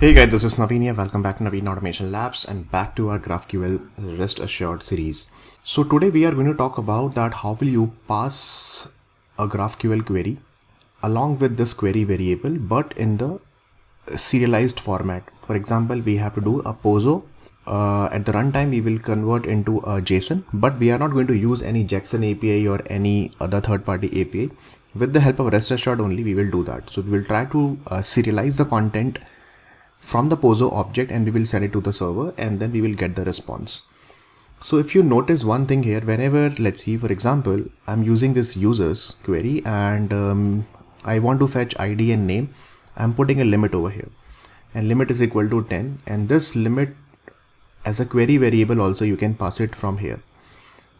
Hey guys, this is Naveen here. Welcome back to Naveen Automation Labs and back to our GraphQL Rest Assured series. So today we are going to talk about that how will you pass a GraphQL query along with this query variable but in the serialized format. For example, we have to do a POZO. Uh, at the runtime, we will convert into a JSON, but we are not going to use any Jackson API or any other third-party API. With the help of Rest Assured only, we will do that. So we will try to uh, serialize the content from the Pozo object and we will send it to the server and then we will get the response. So if you notice one thing here, whenever, let's see, for example, I'm using this users query and um, I want to fetch ID and name, I'm putting a limit over here and limit is equal to 10 and this limit as a query variable also you can pass it from here,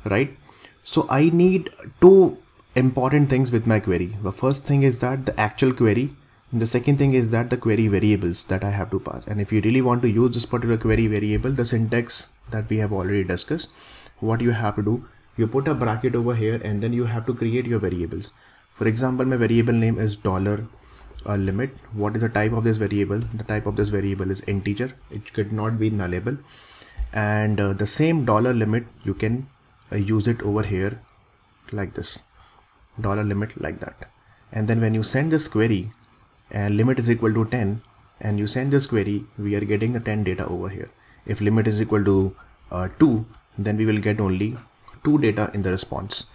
right? So I need two important things with my query. The first thing is that the actual query the second thing is that the query variables that I have to pass. And if you really want to use this particular query variable, the syntax that we have already discussed, what you have to do, you put a bracket over here and then you have to create your variables. For example, my variable name is dollar uh, limit. What is the type of this variable? The type of this variable is integer. It could not be nullable. And uh, the same dollar limit, you can uh, use it over here like this dollar limit like that. And then when you send this query, and limit is equal to 10 and you send this query, we are getting the 10 data over here. If limit is equal to uh, 2, then we will get only 2 data in the response.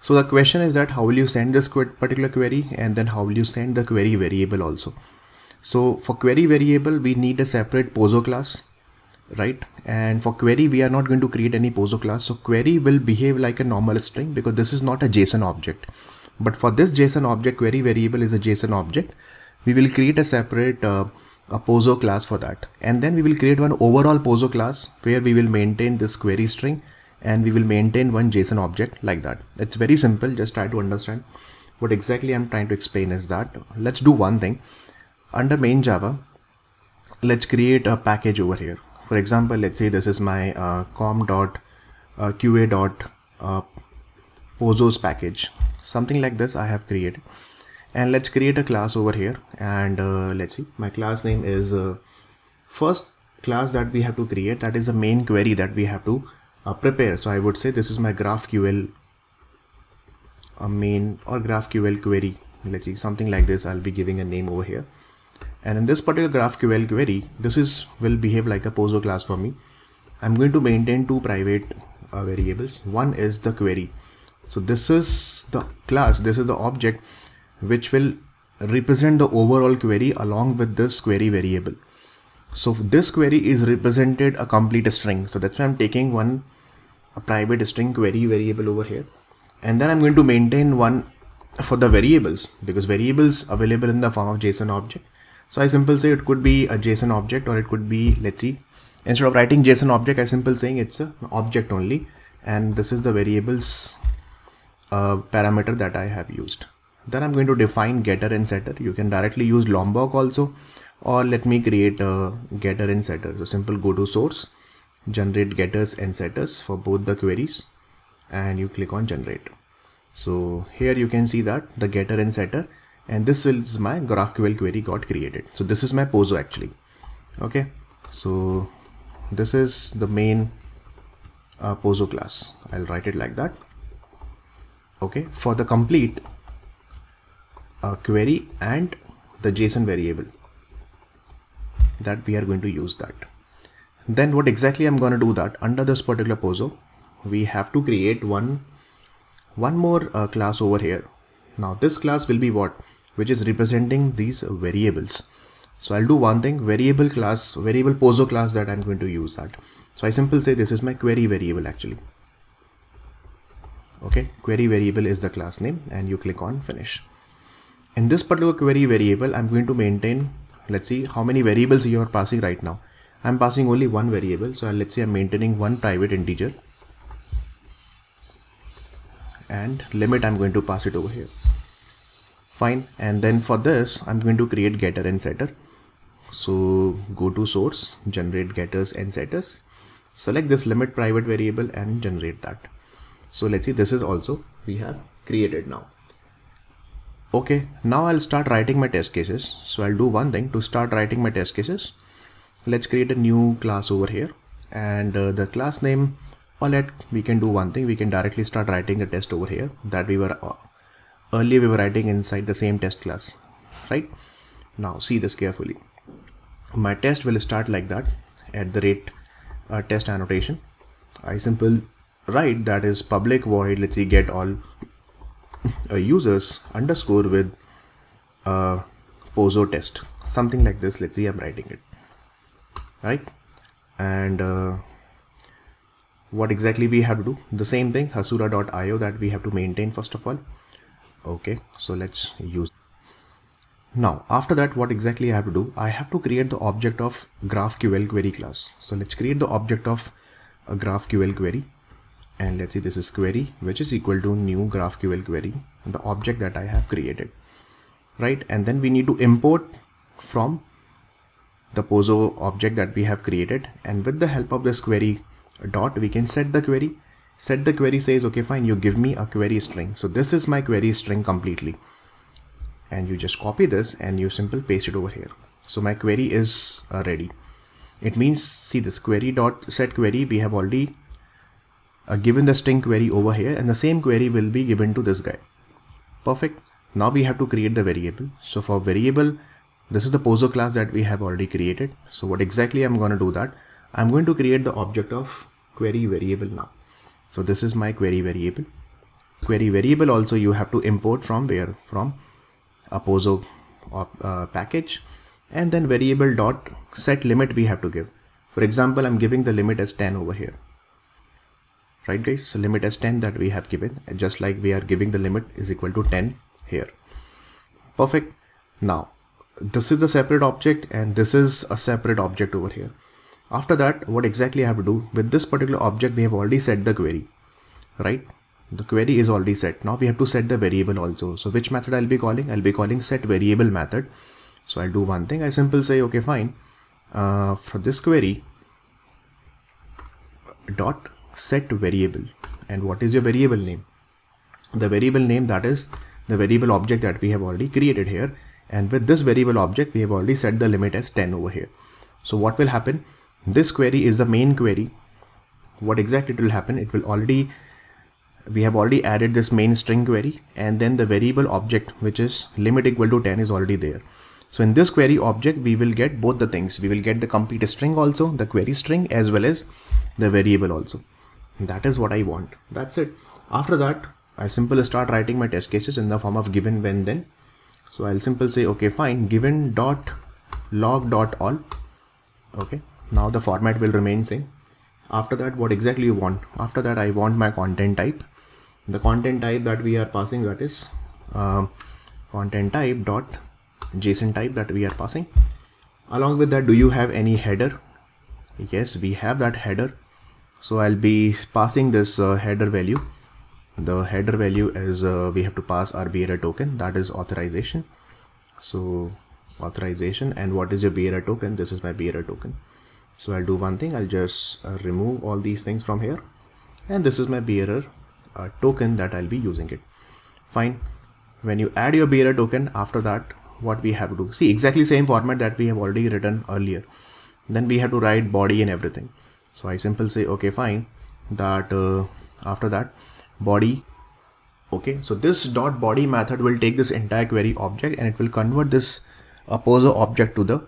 So the question is that how will you send this particular query and then how will you send the query variable also. So for query variable, we need a separate pozo class, right? And for query, we are not going to create any pozo class. So query will behave like a normal string because this is not a JSON object. But for this JSON object, query variable is a JSON object. We will create a separate uh, a Pozo class for that. And then we will create one overall Pozo class where we will maintain this query string and we will maintain one JSON object like that. It's very simple. Just try to understand what exactly I'm trying to explain is that let's do one thing under main Java. Let's create a package over here. For example, let's say this is my uh, com dot uh, qa dot uh, Pozos package something like this I have created and let's create a class over here and uh, let's see my class name is uh, first class that we have to create that is the main query that we have to uh, prepare so I would say this is my GraphQL a uh, main or GraphQL query let's see something like this I'll be giving a name over here and in this particular GraphQL query this is will behave like a POSO class for me I'm going to maintain two private uh, variables one is the query so this is the class this is the object which will represent the overall query along with this query variable so this query is represented a complete string so that's why i'm taking one a private string query variable over here and then i'm going to maintain one for the variables because variables available in the form of json object so i simply say it could be a json object or it could be let's see instead of writing json object i simply saying it's an object only and this is the variables a parameter that I have used. Then I'm going to define getter and setter. You can directly use Lombok also, or let me create a getter and setter. So simple go to source, generate getters and setters for both the queries and you click on generate. So here you can see that the getter and setter and this is my GraphQL query got created. So this is my Pozo actually. Okay. So this is the main uh, Pozo class. I'll write it like that okay for the complete uh, query and the JSON variable that we are going to use that. Then what exactly I'm going to do that under this particular pozo, we have to create one, one more uh, class over here. Now this class will be what, which is representing these variables. So I'll do one thing variable class, variable pozo class that I'm going to use that. So I simply say this is my query variable actually okay query variable is the class name and you click on finish in this particular query variable i'm going to maintain let's see how many variables you are passing right now i'm passing only one variable so let's say i'm maintaining one private integer and limit i'm going to pass it over here fine and then for this i'm going to create getter and setter so go to source generate getters and setters select this limit private variable and generate that so let's see, this is also we have created now. Okay, now I'll start writing my test cases. So I'll do one thing to start writing my test cases. Let's create a new class over here and uh, the class name or let we can do one thing. We can directly start writing the test over here that we were uh, earlier we were writing inside the same test class, right? Now see this carefully. My test will start like that at the rate uh, test annotation. I simple write that is public void let's see get all uh, users underscore with uh, pozo test something like this let's see I'm writing it right and uh, what exactly we have to do the same thing hasura.io that we have to maintain first of all okay so let's use now after that what exactly I have to do I have to create the object of GraphQL query class so let's create the object of a GraphQL query and let's see this is query which is equal to new GraphQL query the object that I have created right and then we need to import from the pozo object that we have created and with the help of this query dot we can set the query set the query says okay fine you give me a query string so this is my query string completely and you just copy this and you simply paste it over here so my query is uh, ready it means see this query dot set query we have already uh, given the string query over here and the same query will be given to this guy. Perfect. Now we have to create the variable. So for variable, this is the poso class that we have already created. So what exactly I'm going to do that? I'm going to create the object of query variable now. So this is my query variable. Query variable also you have to import from where? From a poso uh, uh, package and then variable dot set limit we have to give. For example, I'm giving the limit as 10 over here right guys so limit as 10 that we have given just like we are giving the limit is equal to 10 here perfect now this is a separate object and this is a separate object over here after that what exactly I have to do with this particular object we have already set the query right the query is already set now we have to set the variable also so which method I'll be calling I'll be calling set variable method so I'll do one thing I simply say okay fine uh, for this query dot set variable and what is your variable name the variable name that is the variable object that we have already created here and with this variable object we have already set the limit as 10 over here so what will happen this query is the main query what exactly it will happen it will already we have already added this main string query and then the variable object which is limit equal to 10 is already there so in this query object we will get both the things we will get the complete string also the query string as well as the variable also that is what I want. That's it. After that, I simply start writing my test cases in the form of given when then. So I'll simply say, okay, fine, given dot log dot all. Okay. Now the format will remain same. After that, what exactly you want? After that, I want my content type. The content type that we are passing that is uh, content type dot JSON type that we are passing. Along with that, do you have any header? Yes, we have that header so I'll be passing this uh, header value the header value is uh, we have to pass our bearer token that is authorization so authorization and what is your bearer token this is my bearer token so I'll do one thing I'll just uh, remove all these things from here and this is my bearer uh, token that I'll be using it fine when you add your bearer token after that what we have to do see exactly same format that we have already written earlier then we have to write body and everything so I simply say okay fine that uh, after that body okay so this dot body method will take this entire query object and it will convert this opposer object to the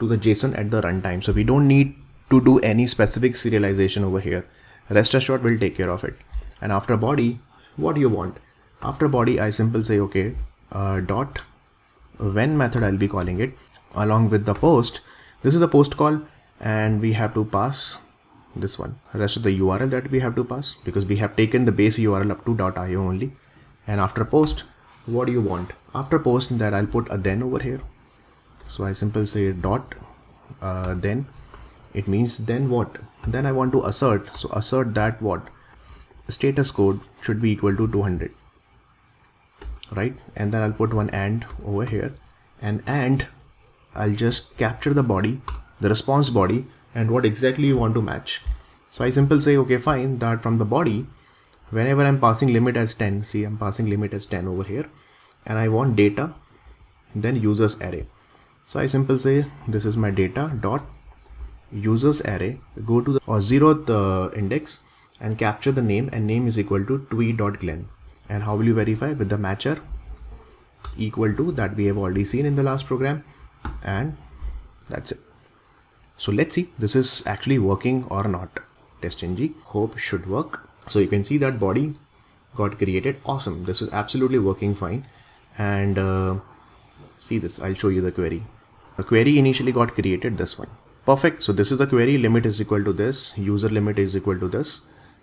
to the JSON at the runtime so we don't need to do any specific serialization over here rest assured we will take care of it and after body what do you want after body I simply say okay uh, dot when method I'll be calling it along with the post this is the post call and we have to pass this one rest of the URL that we have to pass because we have taken the base URL up to .io only and after post what do you want after post that I'll put a then over here so I simply say dot uh, then it means then what then I want to assert so assert that what status code should be equal to 200 right and then I'll put one and over here and and I'll just capture the body the response body and what exactly you want to match. So I simply say, okay, fine, that from the body, whenever I'm passing limit as 10, see I'm passing limit as 10 over here, and I want data, then users array. So I simply say, this is my data dot users array, go to the or zeroth uh, index and capture the name and name is equal to glen. And how will you verify with the matcher equal to that we have already seen in the last program and that's it. So let's see this is actually working or not. Test ng hope should work. So you can see that body got created. Awesome. This is absolutely working fine. And uh, see this, I'll show you the query. A query initially got created this one. Perfect. So this is the query limit is equal to this user limit is equal to this.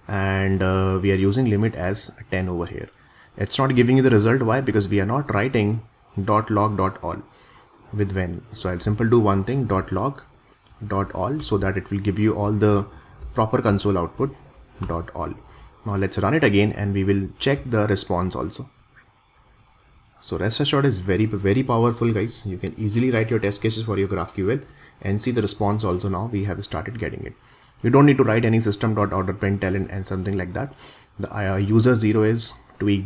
And uh, we are using limit as 10 over here. It's not giving you the result. Why? Because we are not writing dot log dot all with when. So I'll simple do one thing dot log dot all so that it will give you all the proper console output dot all. Now let's run it again and we will check the response also. So rest assured is very, very powerful guys. You can easily write your test cases for your GraphQL and see the response also now we have started getting it. You don't need to write any system order println and, and something like that. The uh, user zero is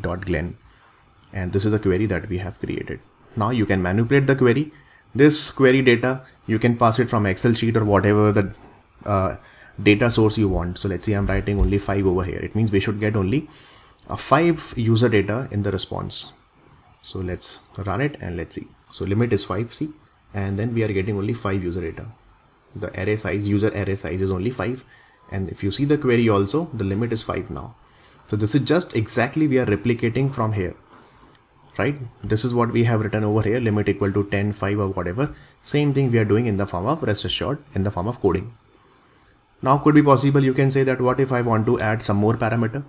dot glen and this is a query that we have created. Now you can manipulate the query this query data, you can pass it from Excel sheet or whatever the uh, data source you want. So let's say I'm writing only five over here. It means we should get only a five user data in the response. So let's run it and let's see. So limit is 5C and then we are getting only five user data. The array size, user array size is only five. And if you see the query also, the limit is five now. So this is just exactly we are replicating from here right this is what we have written over here limit equal to 10 5 or whatever same thing we are doing in the form of rest assured in the form of coding now could be possible you can say that what if i want to add some more parameter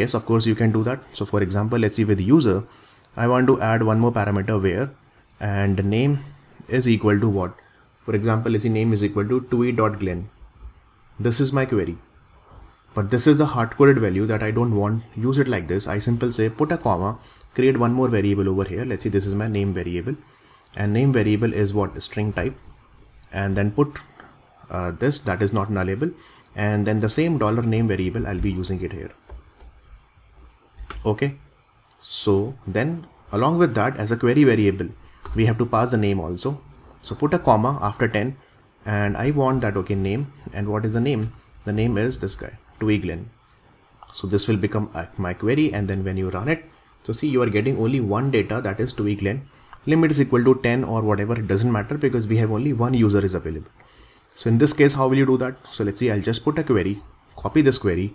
yes of course you can do that so for example let's see with user i want to add one more parameter where and name is equal to what for example let's see name is equal to tui.glen this is my query but this is the hard-coded value that I don't want use it like this I simply say put a comma create one more variable over here. Let's see, this is my name variable and name variable is what string type and then put uh, this that is not nullable and then the same dollar name variable I'll be using it here. Okay. So then along with that as a query variable, we have to pass the name also. So put a comma after 10 and I want that okay name and what is the name? The name is this guy Twiglin. So this will become uh, my query and then when you run it, so see, you are getting only one data that is 2 week n. Limit is equal to 10 or whatever. It doesn't matter because we have only one user is available. So in this case, how will you do that? So let's see, I'll just put a query, copy this query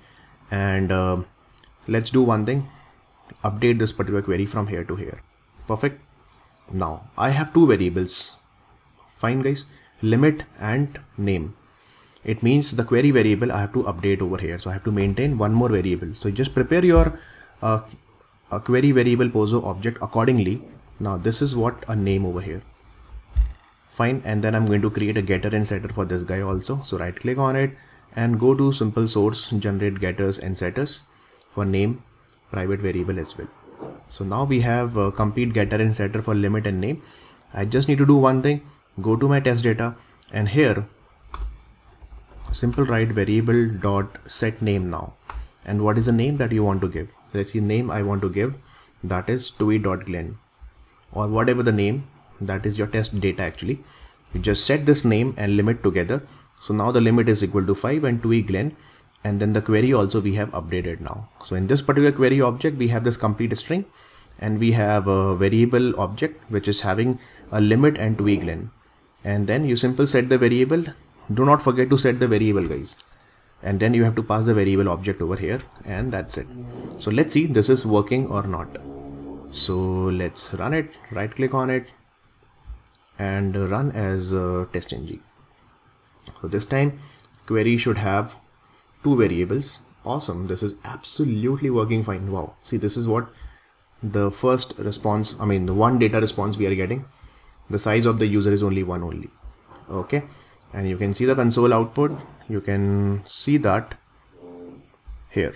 and uh, let's do one thing. Update this particular query from here to here. Perfect. Now I have two variables. Fine guys, limit and name it means the query variable I have to update over here. So I have to maintain one more variable. So just prepare your uh, a query variable pozo object accordingly. Now this is what a name over here. Fine. And then I'm going to create a getter and setter for this guy also. So right click on it and go to simple source generate getters and setters for name private variable as well. So now we have a complete getter and setter for limit and name. I just need to do one thing. Go to my test data and here simple write variable dot set name now and what is the name that you want to give let's see name I want to give that is tui.glen or whatever the name that is your test data actually you just set this name and limit together so now the limit is equal to 5 and 2 glen and then the query also we have updated now so in this particular query object we have this complete string and we have a variable object which is having a limit and 2 glen and then you simply set the variable do not forget to set the variable guys and then you have to pass the variable object over here and that's it so let's see this is working or not so let's run it right click on it and run as test testng so this time query should have two variables awesome this is absolutely working fine wow see this is what the first response i mean the one data response we are getting the size of the user is only one only okay and you can see the console output you can see that here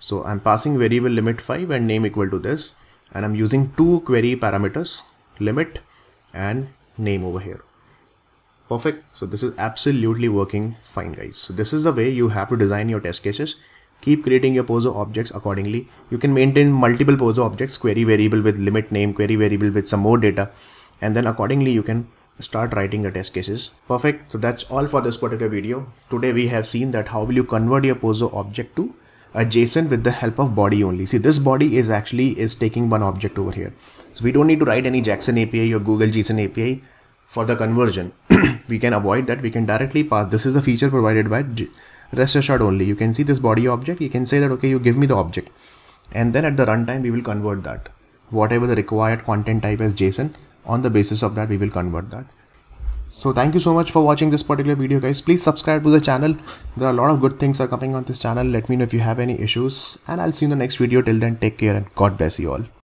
so I'm passing variable limit 5 and name equal to this and I'm using two query parameters limit and name over here perfect so this is absolutely working fine guys so this is the way you have to design your test cases keep creating your pozo objects accordingly you can maintain multiple pozo objects query variable with limit name query variable with some more data and then accordingly you can start writing the test cases. Perfect. So that's all for this particular video. Today we have seen that how will you convert your Pozo object to a JSON with the help of body only. See this body is actually is taking one object over here. So we don't need to write any Jackson API or Google JSON API for the conversion. we can avoid that. We can directly pass. This is a feature provided by rest assured only. You can see this body object. You can say that, okay, you give me the object. And then at the runtime, we will convert that. Whatever the required content type as JSON, on the basis of that we will convert that so thank you so much for watching this particular video guys please subscribe to the channel there are a lot of good things are coming on this channel let me know if you have any issues and i'll see you in the next video till then take care and god bless you all